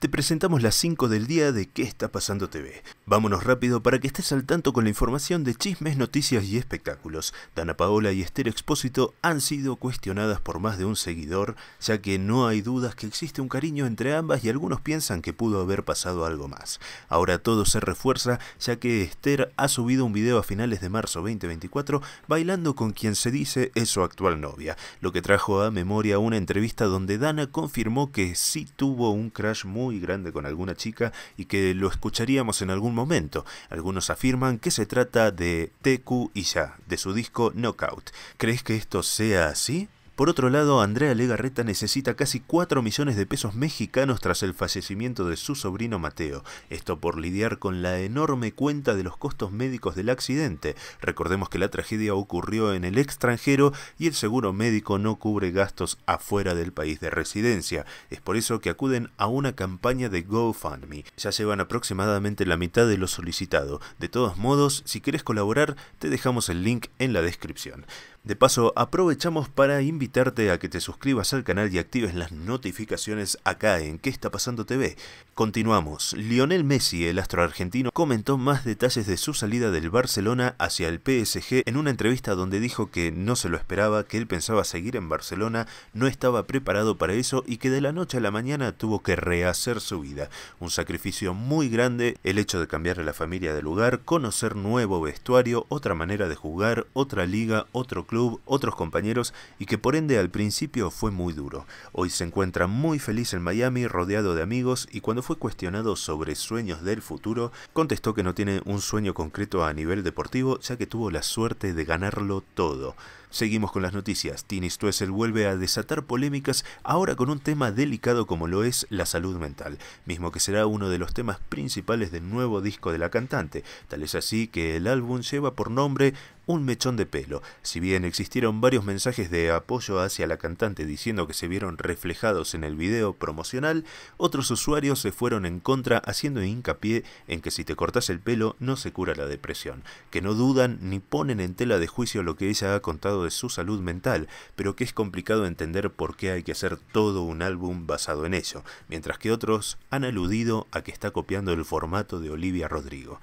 Te presentamos las 5 del día de ¿Qué está pasando TV? Vámonos rápido para que estés al tanto con la información de chismes, noticias y espectáculos. Dana Paola y Esther Expósito han sido cuestionadas por más de un seguidor, ya que no hay dudas que existe un cariño entre ambas y algunos piensan que pudo haber pasado algo más. Ahora todo se refuerza, ya que Esther ha subido un video a finales de marzo 2024 bailando con quien se dice es su actual novia, lo que trajo a memoria una entrevista donde Dana confirmó que sí tuvo un crash muy grande con alguna chica y que lo escucharíamos en algún momento. Algunos afirman que se trata de TQ y ya, de su disco Knockout. ¿Crees que esto sea así? Por otro lado, Andrea Legarreta necesita casi 4 millones de pesos mexicanos tras el fallecimiento de su sobrino Mateo, esto por lidiar con la enorme cuenta de los costos médicos del accidente. Recordemos que la tragedia ocurrió en el extranjero y el seguro médico no cubre gastos afuera del país de residencia. Es por eso que acuden a una campaña de GoFundMe. Ya llevan aproximadamente la mitad de lo solicitado. De todos modos, si quieres colaborar, te dejamos el link en la descripción. De paso, aprovechamos para invitarte a que te suscribas al canal y actives las notificaciones acá en ¿Qué está pasando TV? Continuamos. Lionel Messi, el astro argentino, comentó más detalles de su salida del Barcelona hacia el PSG en una entrevista donde dijo que no se lo esperaba, que él pensaba seguir en Barcelona, no estaba preparado para eso y que de la noche a la mañana tuvo que rehacer su vida. Un sacrificio muy grande, el hecho de cambiar a la familia de lugar, conocer nuevo vestuario, otra manera de jugar, otra liga, otro club, otros compañeros y que por ende al principio fue muy duro. Hoy se encuentra muy feliz en Miami, rodeado de amigos y cuando fue cuestionado sobre sueños del futuro, contestó que no tiene un sueño concreto a nivel deportivo ya que tuvo la suerte de ganarlo todo. Seguimos con las noticias. Tini Stoessel vuelve a desatar polémicas ahora con un tema delicado como lo es la salud mental, mismo que será uno de los temas principales del nuevo disco de la cantante. Tal es así que el álbum lleva por nombre un mechón de pelo. Si bien existieron varios mensajes de apoyo hacia la cantante diciendo que se vieron reflejados en el video promocional, otros usuarios se fueron en contra haciendo hincapié en que si te cortas el pelo no se cura la depresión, que no dudan ni ponen en tela de juicio lo que ella ha contado de su salud mental, pero que es complicado entender por qué hay que hacer todo un álbum basado en ello, mientras que otros han aludido a que está copiando el formato de Olivia Rodrigo.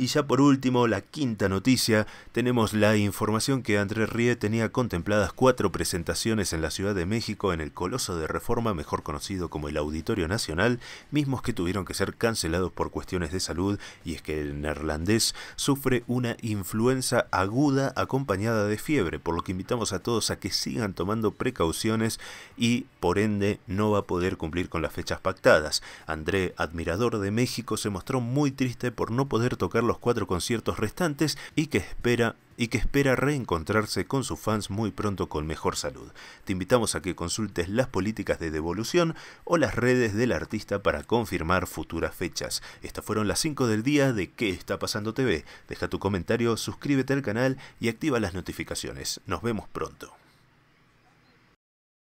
Y ya por último, la quinta noticia, tenemos la información que Andrés Rie tenía contempladas cuatro presentaciones en la Ciudad de México en el Coloso de Reforma, mejor conocido como el Auditorio Nacional, mismos que tuvieron que ser cancelados por cuestiones de salud, y es que el neerlandés sufre una influenza aguda acompañada de fiebre, por lo que invitamos a todos a que sigan tomando precauciones y por ende no va a poder cumplir con las fechas pactadas. André, admirador de México, se mostró muy triste por no poder tocar los cuatro conciertos restantes y que espera y que espera reencontrarse con sus fans muy pronto con mejor salud. Te invitamos a que consultes las políticas de devolución o las redes del artista para confirmar futuras fechas. Estas fueron las 5 del día de ¿Qué está pasando TV? Deja tu comentario, suscríbete al canal y activa las notificaciones. Nos vemos pronto.